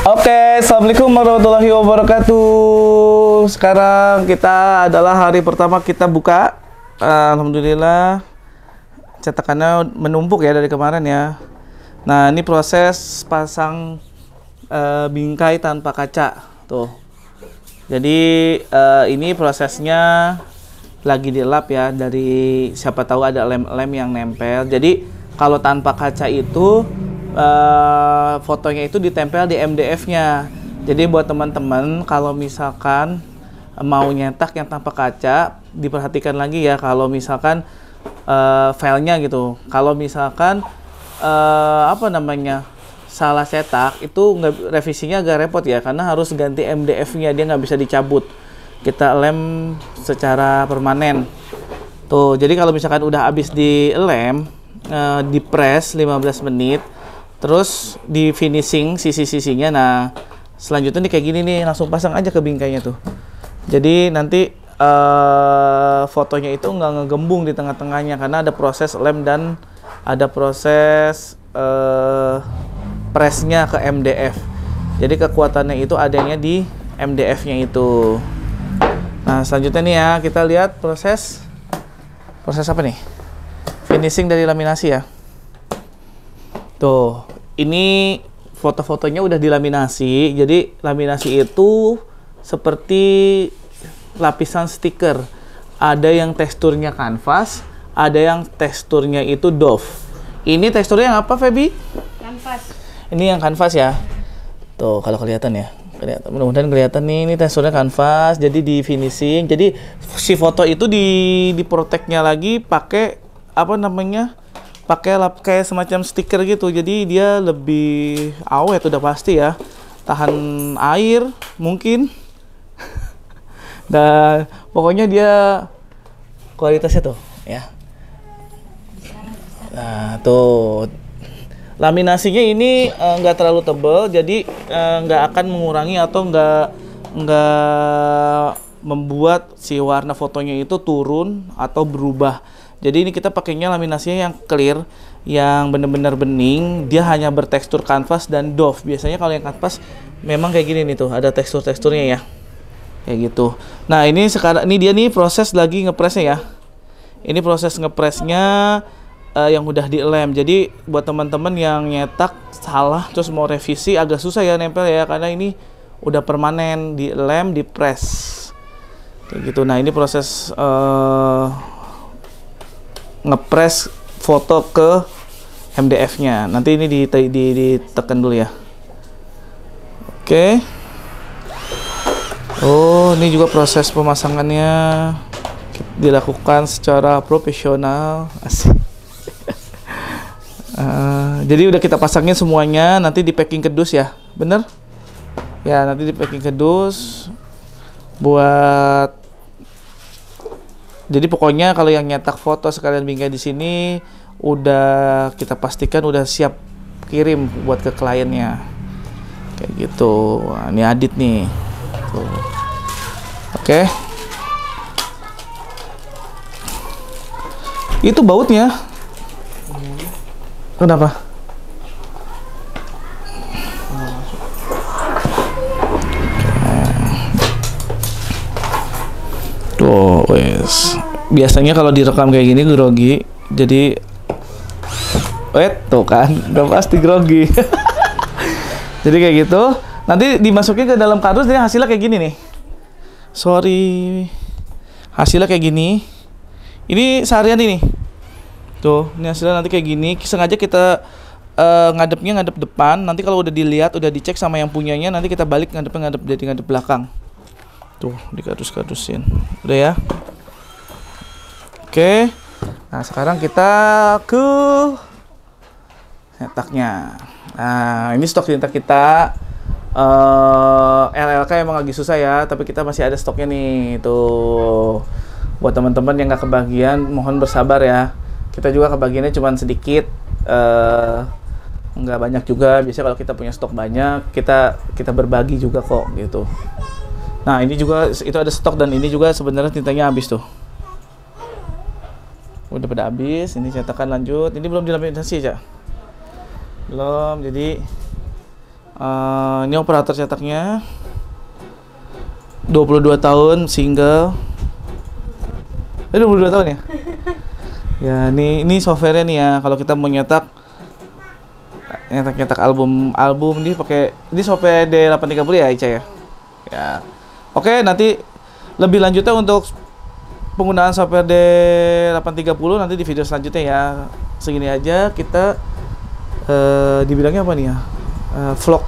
Oke, assalamualaikum warahmatullahi wabarakatuh. Sekarang kita adalah hari pertama kita buka. Eh, Alhamdulillah cetakannya menumpuk ya dari kemarin ya. Nah ini proses pasang uh, bingkai tanpa kaca tuh. Jadi uh, ini prosesnya lagi dilap ya dari siapa tahu ada lem-lem yang nempel. Jadi kalau tanpa kaca itu uh, fotonya itu ditempel di MDF-nya. Jadi buat teman-teman kalau misalkan mau nyetak yang tanpa kaca diperhatikan lagi ya kalau misalkan uh, filenya gitu. Kalau misalkan uh, apa namanya salah cetak itu nggak revisinya agak repot ya karena harus ganti MDF-nya dia nggak bisa dicabut. Kita lem secara permanen. Tuh, jadi kalau misalkan udah habis dilem, uh, di press 15 menit, terus di finishing sisi-sisinya nah selanjutnya nih kayak gini nih langsung pasang aja ke bingkainya tuh jadi nanti uh, fotonya itu nggak ngegembung di tengah-tengahnya karena ada proses lem dan ada proses uh, pressnya ke MDF jadi kekuatannya itu adanya di MDF nya itu nah selanjutnya nih ya kita lihat proses proses apa nih finishing dari laminasi ya Tuh, ini foto-fotonya udah dilaminasi. Jadi laminasi itu seperti lapisan stiker. Ada yang teksturnya kanvas, ada yang teksturnya itu doff. Ini teksturnya yang apa, Feby? Kanvas. Ini yang kanvas ya. Tuh, kalau kelihatan ya. Kelihatan. Mudah-mudahan kelihatan nih, ini teksturnya kanvas, jadi di finishing. Jadi si foto itu di di proteknya lagi pakai apa namanya? pakai lap kayak semacam stiker gitu jadi dia lebih awet udah pasti ya tahan air mungkin dan pokoknya dia kualitasnya tuh ya nah tuh laminasinya ini eh, nggak uh, terlalu tebal jadi eh, nggak uh, akan mengurangi atau nggak nggak membuat si warna fotonya itu turun atau berubah jadi ini kita pakainya laminasinya yang clear, yang benar-benar bening, dia hanya bertekstur kanvas dan doff. Biasanya kalau yang kanvas memang kayak gini nih tuh, ada tekstur-teksturnya ya. Kayak gitu. Nah, ini sekarang ini dia nih proses lagi ngepresnya ya. Ini proses ngepresnya uh, yang udah dilem. Jadi buat teman-teman yang nyetak salah terus mau revisi agak susah ya nempel ya karena ini udah permanen dilem, dipres. Kayak gitu. Nah, ini proses uh, ngepres foto ke MDF-nya. Nanti ini ditekan di, ditekan dulu ya. Oke. Oh, ini juga proses pemasangannya dilakukan secara profesional. Asik. uh, jadi udah kita pasangin semuanya, nanti di packing kedus ya. Bener? Ya, nanti di packing kedus buat jadi pokoknya kalau yang nyetak foto sekalian bingkai di sini udah kita pastikan udah siap kirim buat ke kliennya. Kayak gitu. Wah, ini Adit nih. Tuh. Oke. Itu bautnya. Kenapa? Oh, wes. Biasanya kalau direkam kayak gini grogi. Jadi wet tuh kan, udah pasti grogi. jadi kayak gitu. Nanti dimasukin ke dalam kardus jadi hasilnya kayak gini nih. Sorry. Hasilnya kayak gini. Ini seharian ini. Tuh, ini hasilnya nanti kayak gini. Sengaja kita uh, ngadepnya ngadep depan. Nanti kalau udah dilihat, udah dicek sama yang punyanya, nanti kita balik ngadepnya ngadep jadi ngadep belakang tuh dikadus-kadusin udah ya oke nah sekarang kita ke cetaknya nah ini stok cinta kita uh, eh, LLK emang lagi susah ya tapi kita masih ada stoknya nih tuh buat teman-teman yang gak kebagian mohon bersabar ya kita juga kebagiannya cuma sedikit uh, nggak banyak juga biasanya kalau kita punya stok banyak kita kita berbagi juga kok gitu Nah, ini juga itu ada stok dan ini juga sebenarnya tintanya habis tuh. Udah pada habis, ini cetakan lanjut. Ini belum dilaminasi ya, Belum. Jadi uh, ini operator cetaknya 22 tahun single. Eh 22 tahun ya? Ya, ini ini softwarenya nih ya. Kalau kita mau nyetak nyetak-nyetak album album ini pakai ini software D830 ya Ica ya. Ya, Oke, nanti lebih lanjutnya untuk penggunaan software D830 nanti di video selanjutnya ya. Segini aja kita uh, dibilangnya apa nih ya? Uh, vlog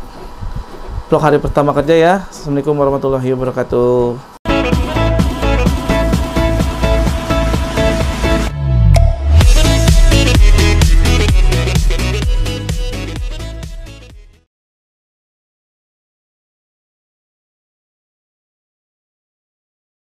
vlog hari pertama kerja ya. Assalamualaikum warahmatullahi wabarakatuh.